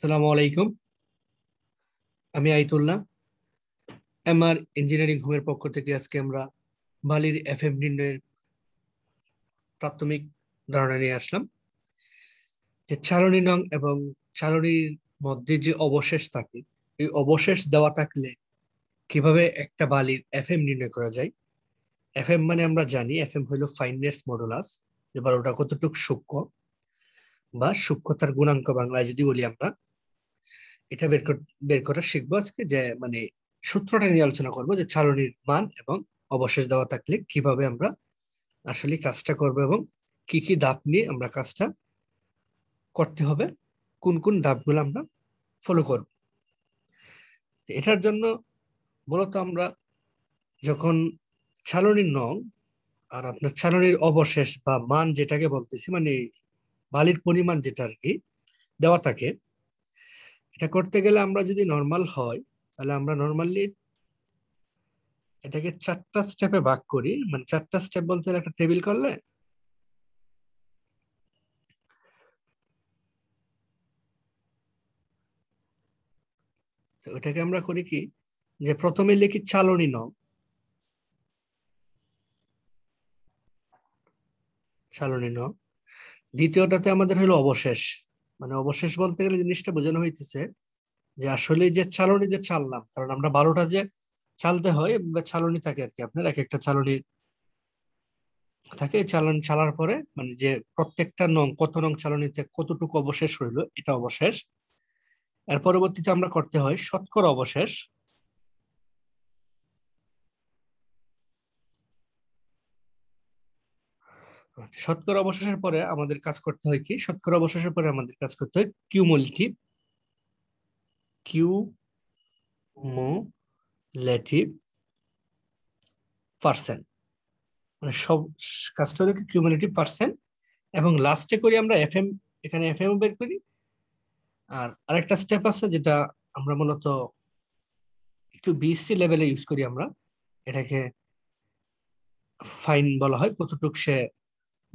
আসসালামু আলাইকুম আমি আইতুল্লাহ এমআর ইঞ্জিনিয়ারিং হোমের পক্ষ থেকে আজকে আমরা বালির এফ এম নির্ণয়ের প্রাথমিক ধারণা নিয়ে আসলাম যে চালনী নং এবং চালনীর মধ্যে যে অবশেষ থাকে এই অবশেষ দেওয়া থাকলে কিভাবে একটা বালির এফ এম নির্ণয় করা যায় এফ এম মানে আমরা জানি এফ এম হইল ফাইনেস মডুলাস এবার ওটা কতটুকু সূক্ষ্ম বা সূক্ষ্মতার গুণাঙ্ক বাংলায় যদি বলি আমরা এটা বের বের করা শিখবো আজকে যে মানে সূত্রটা নিয়ে আলোচনা করবো যে ছালনির মান এবং অবশেষ দেওয়া থাকলে কিভাবে আমরা আসলে কাজটা করব এবং কি কি ধাপ নিয়ে আমরা কাজটা করতে হবে কোন কোন ধাপগুলো আমরা ফলো করব এটার জন্য মূলত আমরা যখন ছালনির নং আর আপনার চালনির অবশেষ বা মান যেটাকে বলতেছি মানে বালির পরিমাণ যেটা আর কি দেওয়া থাকে এটা করতে গেলে আমরা যদি নর্মাল হয় তাহলে আমরা নর্মালি এটাকে চারটা স্টেপে ভাগ করি মানে চারটা স্টেপ বলতে একটা টেবিল করলে ওটাকে আমরা করি কি যে প্রথমে লিখি চালনি ন চালনি ন দ্বিতীয়টাতে আমাদের হলো অবশেষ মানে অবশেষ বলতে গেলে জিনিসটা বোঝানো হইতেছে যে আসলে যে চালনি যে চাললাম কারণ আমরা বারোটা যে চালতে হয় চালনি থাকে আর কি আপনার এক একটা চালনি থাকে চালানি চালার পরে মানে যে প্রত্যেকটা নং কত নং চালনিতে কতটুকু অবশেষ হইলো এটা অবশেষ এর পরবর্তীতে আমরা করতে হয় শতকর অবশেষ শতকরা অবশেষের পরে আমাদের কাজ করতে হয় কি শতকরা অবশেষের পরে আমাদের কাজ করতে হয় কিউমুলেটিভ কিউমুলেটিভ পার্সেন্ট মানে সব কাজটা হলো কিউমুলেটিভ পার্সেন্ট এবং লাস্টে করি আমরা এফ এম এখানে এফ এম বের করি আর আরেকটা স্টেপ আছে যেটা আমরা মূলত একটু বিএসসি লেভেলে ইউজ করি আমরা এটাকে ফাইন বলা হয় কতটুক সে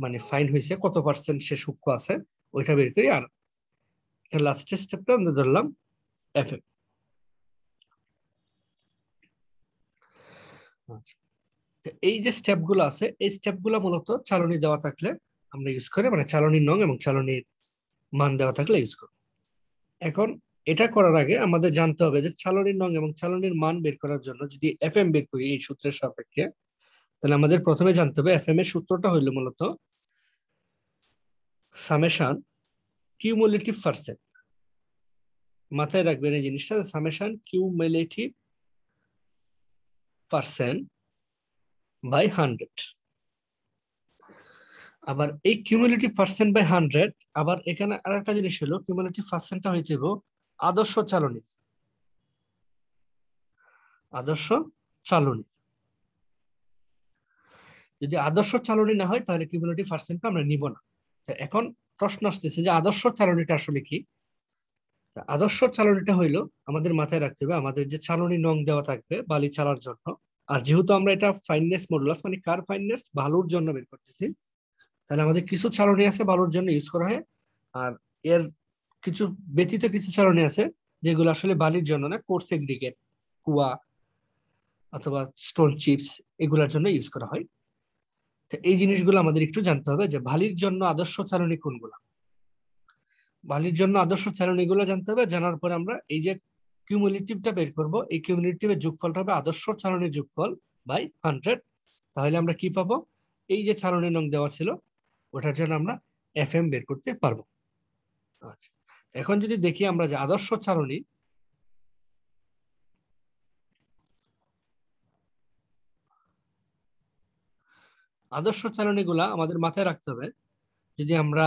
মানে ফাইন হয়েছে কত পার্সেন্ট সে সূক্ষ্ম আছে ওইটা বের করি আর লাস্টের স্টেপটা আমরা ধরলাম এফ এম আচ্ছা। এই যে স্টেপগুলো আছে এই স্টেপগুলো মূলত চালনি দেওয়া থাকলে আমরা ইউজ করি মানে চালনির নং এবং চালনির মান দেওয়া থাকলে ইউজ করি এখন এটা করার আগে আমাদের জানতে হবে যে চালনির নং এবং চালনির মান বের করার জন্য যদি এফ এম বের করি এই সূত্রের সাপেক্ষে তাহলে আমাদের প্রথমে জানতে হবে এফ এম এর সূত্রটা হইল মূলত সামেশান কিউমুলেটিভ পার্সেন্ট মাথায় রাখবেন এই জিনিসটা summation cumulative percent by hundred আবার এই কিউমুলেটিভ পার্সেন্ট বাই হান্ড্রেড আবার এখানে আর একটা জিনিস হলো কিউমুলেটিভ পার্সেন্টটা হইতে আদর্শ চালনী আদর্শ চালনী যদি আদর্শ চালনি না হয় তাহলে কিউমুলেটিভ পার্সেন্টটা আমরা নিব না এখন প্রশ্ন আসতেছে যে আদর্শ চালনিটা আসলে কি আদর্শ চালনিটা হইলো আমাদের মাথায় রাখতে হবে আমাদের যে চালনি নং দেওয়া থাকবে বালি চালার জন্য আর যেহেতু আমরা এটা ফাইননেস মডুলাস মানে কার ফাইননেস বালুর জন্য বের করতেছি তাহলে আমাদের কিছু চালনি আছে বালুর জন্য ইউজ করা হয় আর এর কিছু ব্যতীত কিছু চালনি আছে যেগুলো আসলে বালির জন্য না কোর্স এগ্রিগেট কুয়া অথবা স্টোন চিপস এগুলোর জন্য ইউজ করা হয় তো এই জিনিসগুলো আমাদের একটু জানতে হবে যে ভালির জন্য আদর্শ চালনী কোনগুলো ভালির জন্য আদর্শ চালনীগুলো জানতে হবে জানার পর আমরা এই যে কিউমুলেটিভটা বের করব এই কিউমুলেটিভের যোগফলটা হবে আদর্শ চালনীর যোগফল বাই হান্ড্রেড তাহলে আমরা কি পাবো এই যে চালনী নং দেওয়া ছিল ওটার জন্য আমরা এফ এম বের করতে পারবো আচ্ছা এখন যদি দেখি আমরা যে আদর্শ চারণী আদর্শ গুলা আমাদের মাথায় রাখতে হবে যদি আমরা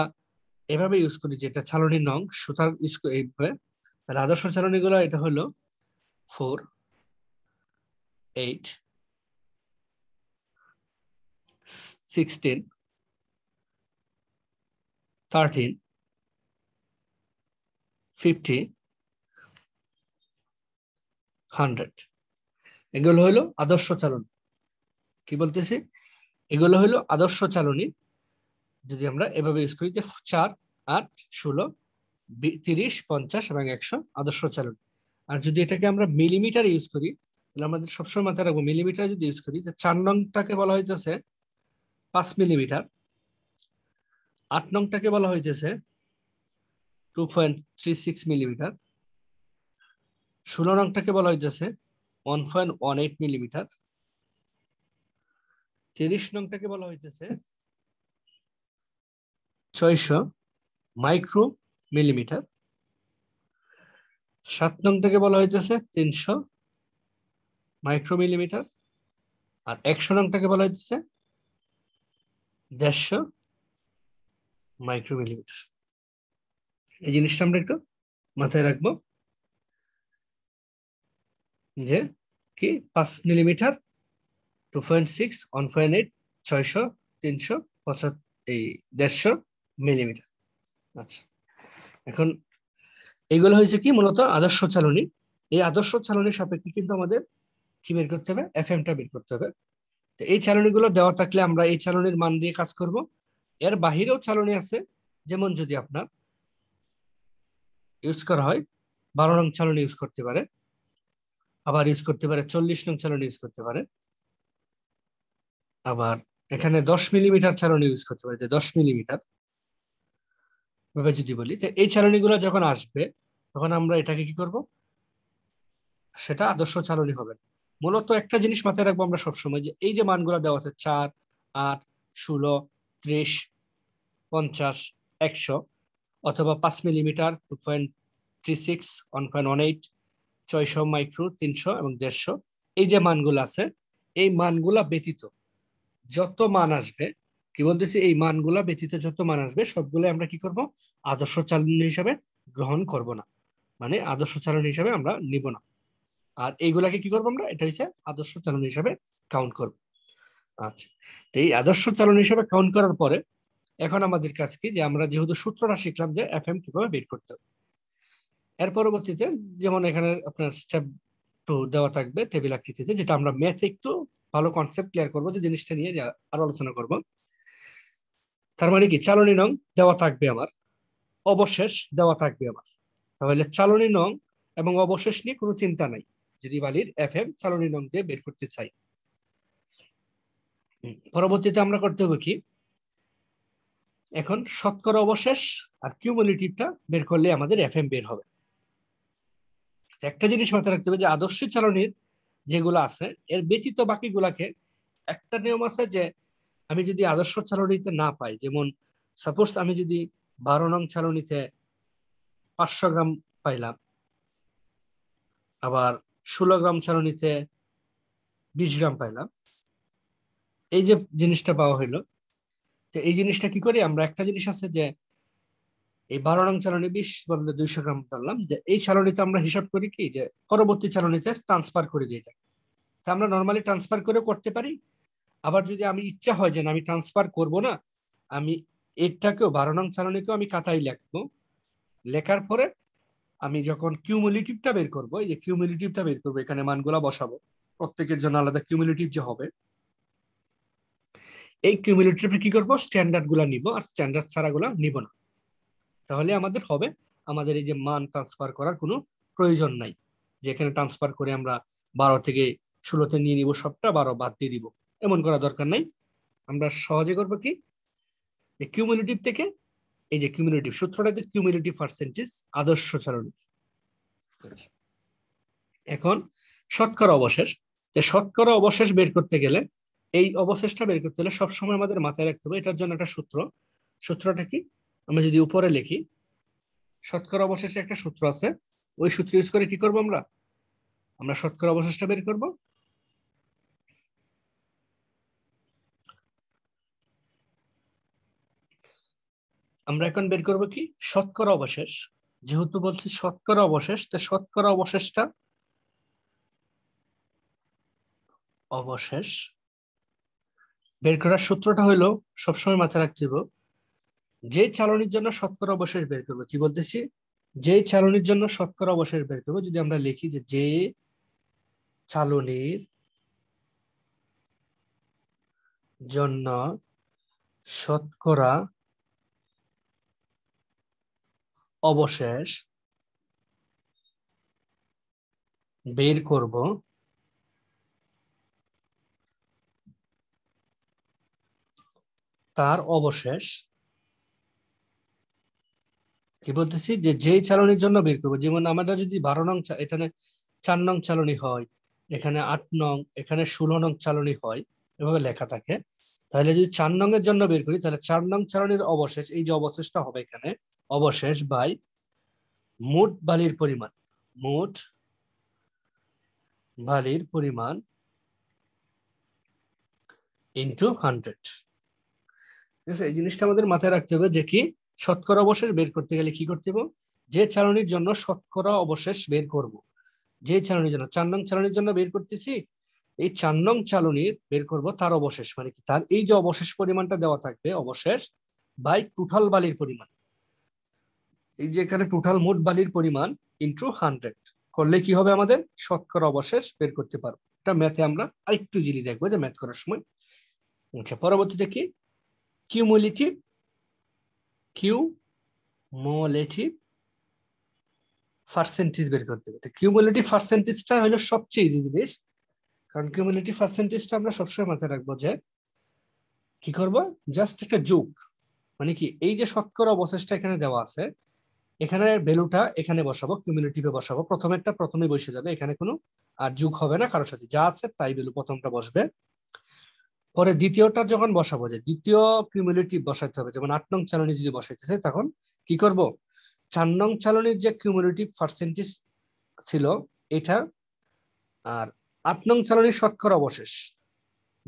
এভাবে ইউজ করি যেটা চালনির নং সুতার ইউজ এইভাবে তাহলে আদর্শ চালনিগুলো এটা হলো four eight sixteen thirteen fifty hundred এগুলো হলো আদর্শ চালন কি বলতেছি এগুলো হলো আদর্শ চালনী যদি আমরা এভাবে ইউজ করি যে চার আট ষোলো তিরিশ পঞ্চাশ এবং একশো আদর্শ চালনী আর যদি এটাকে আমরা মিলিমিটার ইউজ করি তাহলে আমাদের সবসময় মাথায় রাখবো মিলিমিটার যদি ইউজ করি যে চার নংটাকে বলা হইতেছে পাঁচ মিলিমিটার আট নংটাকে বলা হইতেছে two point three six millimetre ষোলো নংটাকে বলা হইতেছে one point one eight millimetre তিরিশ নংটাকে বলা হইতেছে ছয়শ মাইক্রো মিলিমিটার সাত নংটাকে বলা হইতেছে তিনশো মাইক্রো মিলিমিটার আর একশো নংটাকে বলা হইতেছে দেড়শো মাইক্রো মিলিমিটার এই জিনিসটা আমরা একটু মাথায় রাখবো যে কি পাঁচ millimetre two point six one point eight ছয়শো তিনশো পঁচাত্তর এই দেড়শো মিলিমিটার আচ্ছা এখন এগুলো হয়েছে কি মূলত আদর্শ চালনী এই আদর্শ চালনীর সাপেক্ষে কিন্তু আমাদের কি বের করতে হবে এফ এমটা বের করতে হবে তো এই চালনীগুলো দেওয়া থাকলে আমরা এই চালনীর মান দিয়ে কাজ করব এর বাহিরেও চালনী আছে যেমন যদি আপনার ইউজ করা হয় বারো রং চালনী ইউজ করতে পারে আবার ইউজ করতে পারে চল্লিশ রং চালনী ইউজ করতে পারে আবার এখানে দশ মিলিমিটার চারণ ইউজ করতে পারি যে দশ মিলিমিটার ভাবে যদি বলি তো এই চারণিগুলো যখন আসবে তখন আমরা এটাকে কি করব সেটা আদর্শ চালনি হবে মূলত একটা জিনিস মাথায় রাখবো আমরা সবসময় যে এই যে মানগুলো দেওয়া আছে চার আট ষোলো ত্রিশ পঞ্চাশ একশো অথবা পাঁচ millimetre two point three six one point one eight ছয়শো মাইক্রো তিনশো এবং দেড়শো এই যে মানগুলো আছে এই মানগুলা ব্যতীত যত মান আসবে কি বলতেছি এই মানগুলা ব্যতীত যত মান আসবে সবগুলো আমরা কি করব আদর্শ চালন হিসাবে গ্রহণ করব না মানে আদর্শ চালন হিসাবে আমরা নিব না আর এইগুলাকে কি করবো আমরা এটা হচ্ছে আদর্শ চালন হিসাবে কাউন্ট করব আচ্ছা তো এই আদর্শ চালন হিসাবে কাউন্ট করার পরে এখন আমাদের কাজ কি যে আমরা যেহেতু সূত্রটা শিখলাম যে এফ এম কিভাবে বের করতে হবে এর পরবর্তীতে যেমন এখানে আপনার স্টেপ টু দেওয়া থাকবে টেবিল আকৃতিতে যেটা আমরা ম্যাথ একটু ভালো কনসেপ্ট ক্লিয়ার করবো যে জিনিসটা নিয়ে আরো আলোচনা করব তার মানে কি চালনী নং দেওয়া থাকবে আমার অবশেষ দেওয়া থাকবে আমার তাহলে চালনী নং এবং অবশেষ নিয়ে কোনো চিন্তা নাই যদি বালির এফ এম চালনী নং দিয়ে বের করতে চাই পরবর্তীতে আমরা করতে হবে কি এখন শতকর অবশেষ আর কিউমুলেটিভটা বের করলে আমাদের এফ এম বের হবে একটা জিনিস মাথায় রাখতে হবে যে আদর্শ চালনীর যেগুলো আছে এর ব্যতীত বাকিগুলাকে একটা নিয়ম আছে যে আমি যদি আদর্শ ছালনিতে না পাই যেমন সাপোজ আমি যদি বারো নং ছালনিতে পাঁচশো গ্রাম পাইলাম আবার ষোলো গ্রাম ছালনিতে বিশ গ্রাম পাইলাম এই যে জিনিসটা পাওয়া হইলো তো এই জিনিসটা কি করি আমরা একটা জিনিস আছে যে এই বারো রং চালানি বিশ বন্ধে দুইশো গ্রাম ধরলাম যে এই চালানিতে আমরা হিসাব করি কি যে পরবর্তী চালানিতে ট্রান্সফার করে দিই এটা তা আমরা নর্মালি ট্রান্সফার করে করতে পারি আবার যদি আমি ইচ্ছা হয় যে না আমি ট্রান্সফার করব না আমি এটাকেও বারো নং চালানিকেও আমি কাতাই লিখবো লেখার পরে আমি যখন কিউমিলিটিভটা বের করব এই যে কিউমিলিটিভটা বের করবো এখানে মানগুলা বসাবো প্রত্যেকের জন্য আলাদা কিউমিলিটিভ যে হবে এই কিউমুলেটিভ কি করবো স্ট্যান্ডার্ড গুলা নিব আর স্ট্যান্ডার্ড ছাড়া গুলা নিব না তাহলে আমাদের হবে আমাদের এই যে মান ট্রান্সফার করার কোনো প্রয়োজন নাই যেখানে ট্রান্সফার করে আমরা বারো থেকে ষোলোতে নিয়ে নিব সবটা বারো বাদ দিয়ে দিব এমন করা দরকার নাই আমরা সহজে করবো কি যে কিউমুলেটিভ থেকে এই যে সূত্রটা হচ্ছে কিউমিউনিটিভ পার্সেন্টেজ আদর্শ চালনী এখন শতকরা অবশেষ শতকরা অবশেষ বের করতে গেলে এই অবশেষটা বের করতে গেলে সবসময় আমাদের মাথায় রাখতে হবে এটার জন্য একটা সূত্র সূত্রটা কি আমরা যদি উপরে লিখি শতকরা অবশেষে একটা সূত্র আছে ওই সূত্র ইউজ করে কি করব আমরা আমরা শতকরা অবশেষটা বের করব আমরা এখন বের করব কি শতকরা অবশেষ যেহেতু বলছি শতকরা অবশেষ তো শতকরা অবশেষটা অবশেষ বের করার সূত্রটা হইলো সবসময় মাথায় রাখতে হবে যে চালনির জন্য শতকরা অবশেষ বের করবো কি বলতেছি যে চালনির জন্য শতকরা অবশেষ বের করবো যদি আমরা লিখি যে যে চালনির জন্য শতকরা অবশেষ বের করব তার অবশেষ কি বলতেছি যে যেই চালনির জন্য বের করবো যেমন আমাদের যদি বারো নং এখানে চার নং চালনি হয় এখানে আট নং এখানে ষোলো নং চালনি হয় এভাবে লেখা থাকে তাহলে যদি চার নং এর জন্য বের করি তাহলে চার নং চালনির অবশেষ এই যে অবশেষটা হবে এখানে অবশেষ বাই মোট বালির পরিমাণ মোট বালির পরিমাণ ইন্টু হান্ড্রেড ঠিক আছে এই জিনিসটা আমাদের মাথায় রাখতে হবে যে কি শতকরা অবশেষ বের করতে গেলে কি করতে হবে যে চালনির জন্য শতকরা অবশেষ বের করব। যে চালনির জন্য চার নং চালনির জন্য বের করতেছি এই চার নং চালনির বের করব তার অবশেষ মানে কি তার এই যে অবশেষ পরিমাণটা দেওয়া থাকবে অবশেষ বাই টোটাল বালির পরিমাণ এই যে এখানে টোটাল মোট বালির পরিমাণ ইন্টু হান্ড্রেড করলে কি হবে আমাদের শতকরা অবশেষ বের করতে পারবো এটা ম্যাথে আমরা আরেকটু জিলি দেখবো যে ম্যাথ করার সময় আচ্ছা পরবর্তীতে কি কিউমুলেটিভ কিউমোলেটিভ পার্সেন্টেজ বের করতে হবে তো পার্সেন্টেজটা হলো সবচেয়ে ইজি জিনিস কারণ কিউমোলেটিভ পার্সেন্টেজটা আমরা সবসময় মাথায় রাখবো যে কি করব জাস্ট একটা যুগ মানে কি এই যে শতকরা অবশেষটা এখানে দেওয়া আছে এখানে ভ্যালুটা এখানে বসাবো কিউমুলেটিভে বসাবো প্রথমেরটা প্রথমে বসে যাবে এখানে কোনো আর যুগ হবে না কারোর সাথে যা আছে তাই ভ্যালু প্রথমটা বসবে পরে দ্বিতীয়টা যখন বসাবো যে দ্বিতীয় কিউমুলেটিভ বসাতে হবে যেমন আট নং চালনি যদি বসাইতেছে তখন কি করব চার নং চালনির যে কিউমুলেটিভ পার্সেন্টেজ ছিল এটা আর আট নং চালনির শতকরা অবশেষ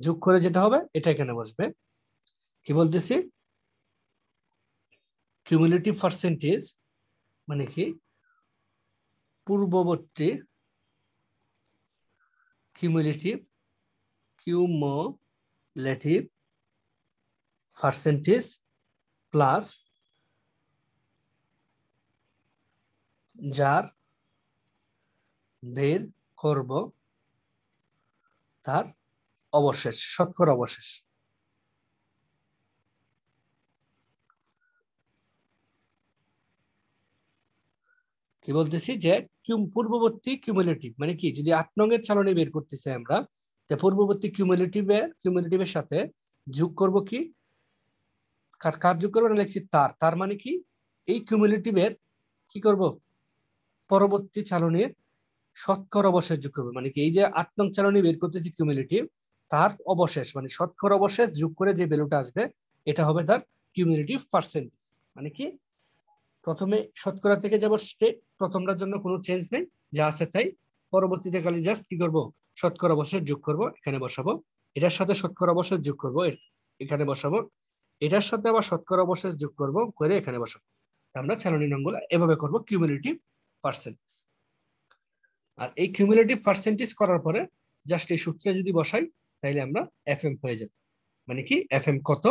যোগ করে যেটা হবে এটা এখানে বসবে কি বলতেছি কিউমুলেটিভ পার্সেন্টেজ মানে কি পূর্ববর্তী কিউমুলেটিভ কিউমো relative percentage plus যার বের করব তার অবশেষ শতকর অবশেষ কি বলতেছি যে কিউম পূর্ববর্তী কিউমুলেটিভ মানে কি যদি আট নং এর চালনে বের করতেছি আমরা যে পূর্ববর্তী কিউমুলেটিভের কিউমুলেটিভের সাথে যোগ করব কি কার কার যোগ করবো না লিখছি তার তার মানে কি এই কিউমুলেটিভের কি করব পরবর্তী চালনির শতকর অবশেষ যোগ করবে মানে কি এই যে আট নং চালনি বের করতেছি কিউমুলেটিভ তার অবশেষ মানে শতকর অবশেষ যোগ করে যে ভ্যালুটা আসবে এটা হবে তার কিউমুলেটিভ পার্সেন্টেজ মানে কি প্রথমে শতকরা থেকে যাবো স্টেট প্রথমটার জন্য কোনো চেঞ্জ নেই যা আছে তাই পরবর্তীতে খালি জাস্ট কি করবো শতকরা অবশেষ যোগ করব এখানে বসাবো এটার সাথে শতকরা অবশেষ যোগ করব এখানে বসাবো এটার সাথে আবার শতকরা অবশেষ যোগ করব করে এখানে বসাবো আমরা চালানি নঙ্গুলো এভাবে করব কিউমুলেটিভ পার্সেন্টেজ আর এই কিউমুলেটিভ পার্সেন্টেজ করার পরে জাস্ট এই সূত্রে যদি বসাই তাহলে আমরা এফ এম হয়ে যাবে মানে কি এফ এম কত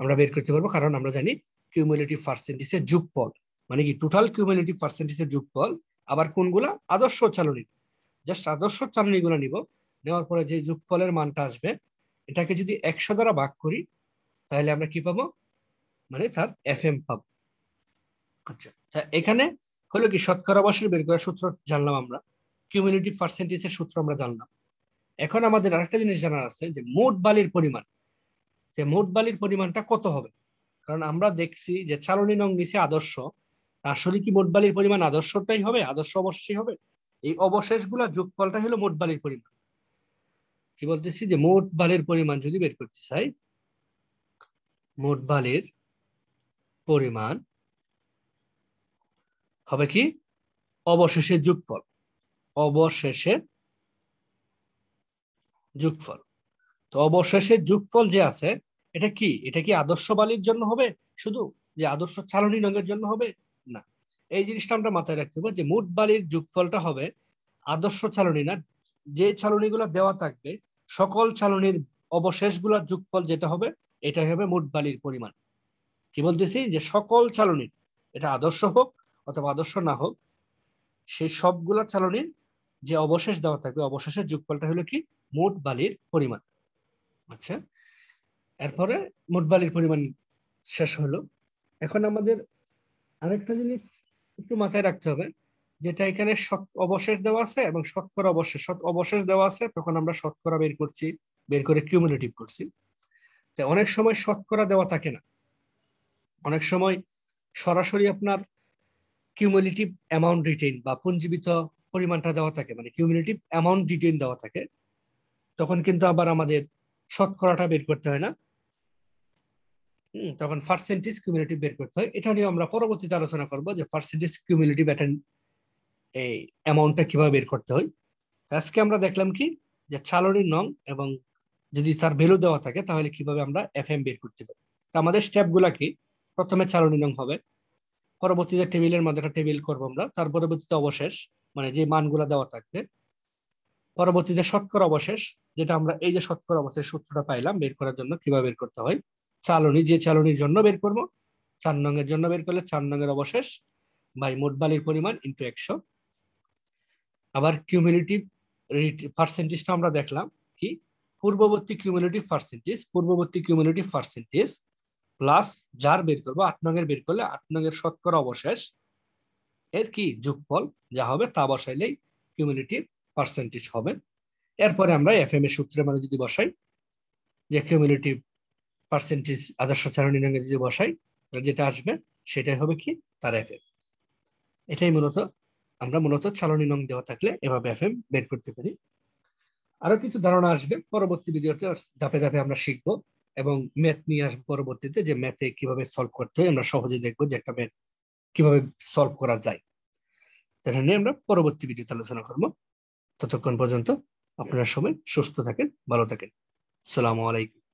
আমরা বের করতে পারবো কারণ আমরা জানি কিউমুলেটিভ পার্সেন্টেজের যোগফল মানে কি টোটাল কিউমুলেটিভ পার্সেন্টেজের যোগফল আবার কোনগুলা আদর্শ চালনী জাস্ট আদর্শ চালনিগুলো নিব নেওয়ার পরে যে যোগফলের মানটা আসবে এটাকে যদি একশো দ্বারা ভাগ করি তাহলে আমরা কি পাবো মানে তার এফ এম পাবো আচ্ছা এখানে হলো কি শতকরা বসের বের করার সূত্র জানলাম আমরা কিউমিউনিটি পার্সেন্টেজের সূত্র আমরা জানলাম এখন আমাদের আরেকটা জিনিস জানার আছে যে মোট বালির পরিমাণ যে মোট বালির পরিমাণটা কত হবে কারণ আমরা দেখছি যে চালনী নং নিচে আদর্শ আসলে কি মোট বালির পরিমাণ আদর্শটাই হবে আদর্শ অবশ্যই হবে এই অবশেষগুলা যোগফলটা হলো মোট বালির পরিমাণ কি বলতেছি যে মোট বালির পরিমাণ যদি বের করতে চাই মোট বালির পরিমাণ হবে কি অবশেষের যোগফল অবশেষের যোগফল তো অবশেষের যোগফল যে আছে এটা কি এটা কি আদর্শ বালির জন্য হবে শুধু যে আদর্শ চালনী রঙের জন্য হবে না এই জিনিসটা আমরা মাথায় রাখতে হবে যে মোট বালির যোগফলটা হবে আদর্শ ছালনি না যে চালনীগুলো দেওয়া থাকবে সকল চালনীর অবশেষগুলোর যোগফল যেটা হবে এটাই হবে মোট বালির পরিমাণ কি বলতেছি যে সকল চালনীর এটা আদর্শ হোক অথবা আদর্শ না হোক সেই সবগুলো চালনীর যে অবশেষ দেওয়া থাকবে অবশেষের যোগফলটা হলো কি মোট বালির পরিমাণ আচ্ছা এরপরে মোট বালির পরিমাণ শেষ হলো এখন আমাদের আরেকটা জিনিস একটু মাথায় রাখতে হবে যেটা এখানে অবশেষ দেওয়া আছে এবং শতকরা অবশেষ অবশেষ দেওয়া আছে তখন আমরা শতকরা বের করছি বের করে কিউমুলেটিভ করছি তো অনেক সময় শতকরা দেওয়া থাকে না অনেক সময় সরাসরি আপনার কিউমুলেটিভ অ্যামাউন্ট রিটেইন বা পুঞ্জীবিত পরিমাণটা দেওয়া থাকে মানে কিউমুলেটিভ অ্যামাউন্ট রিটেইন দেওয়া থাকে তখন কিন্তু আবার আমাদের শতকরাটা বের করতে হয় না তখন পার্সেন্টেজ কিউমিউলেটিভ বের করতে হয় এটা নিয়ে আমরা পরবর্তীতে আলোচনা করব যে পার্সেন্টেজ কিউমিউলেটিভ অ্যাটেন্ড এই অ্যামাউন্টটা কিভাবে বের করতে হয় আজকে আমরা দেখলাম কি যে ছালনির নং এবং যদি তার ভ্যালু দেওয়া থাকে তাহলে কিভাবে আমরা এফ এম বের করতে পারি তো আমাদের স্টেপগুলা কি প্রথমে ছালনি নং হবে পরবর্তীতে টেবিলের মধ্যে একটা টেবিল করবো আমরা তার পরবর্তীতে অবশেষ মানে যে মানগুলা দেওয়া থাকবে পরবর্তীতে শতকর অবশেষ যেটা আমরা এই যে শতকর অবশেষ সূত্রটা পাইলাম বের করার জন্য কিভাবে বের করতে হয় চালনি যে চালনির জন্য বের করব চার নং এর জন্য বের করলে চার নং এর অবশেষ বাই মোট বালির পরিমাণ ইন্টু একশো আবার কিউমিউনিটিভ পার্সেন্টেজটা আমরা দেখলাম কি পূর্ববর্তী কিউমিউনিটিভ পার্সেন্টেজ পূর্ববর্তী কিউমিউনিটিভ পার্সেন্টেজ প্লাস যার বের করবো আট নং এর বের করলে আট নং এর শতকরা অবশেষ এর কি যোগফল যা হবে তা বসাইলেই কিউমিউনিটিভ পার্সেন্টেজ হবে এরপরে আমরা এফ এম এর সূত্রে মানে যদি বসাই যে কিউমিউনিটিভ পার্সেন্টেজ আদর্শ সারণী রঙে যদি বসাই যেটা আসবে সেটাই হবে কি তার এফ এম এটাই মূলত আমরা মূলত চালনী নং দেওয়া থাকলে এভাবে এফ এম বের করতে পারি আরো কিছু ধারণা আসবে পরবর্তী ভিডিওতে ধাপে ধাপে আমরা শিখবো এবং ম্যাথ নিয়ে আসবো পরবর্তীতে যে ম্যাথে কিভাবে সলভ করতে হয় আমরা সহজে দেখবো যে একটা ম্যাথ কিভাবে সলভ করা যায় সেটা নিয়ে আমরা পরবর্তী ভিডিওতে আলোচনা করবো ততক্ষণ পর্যন্ত আপনারা সবাই সুস্থ থাকেন ভালো থাকেন সালামু আলাইকুম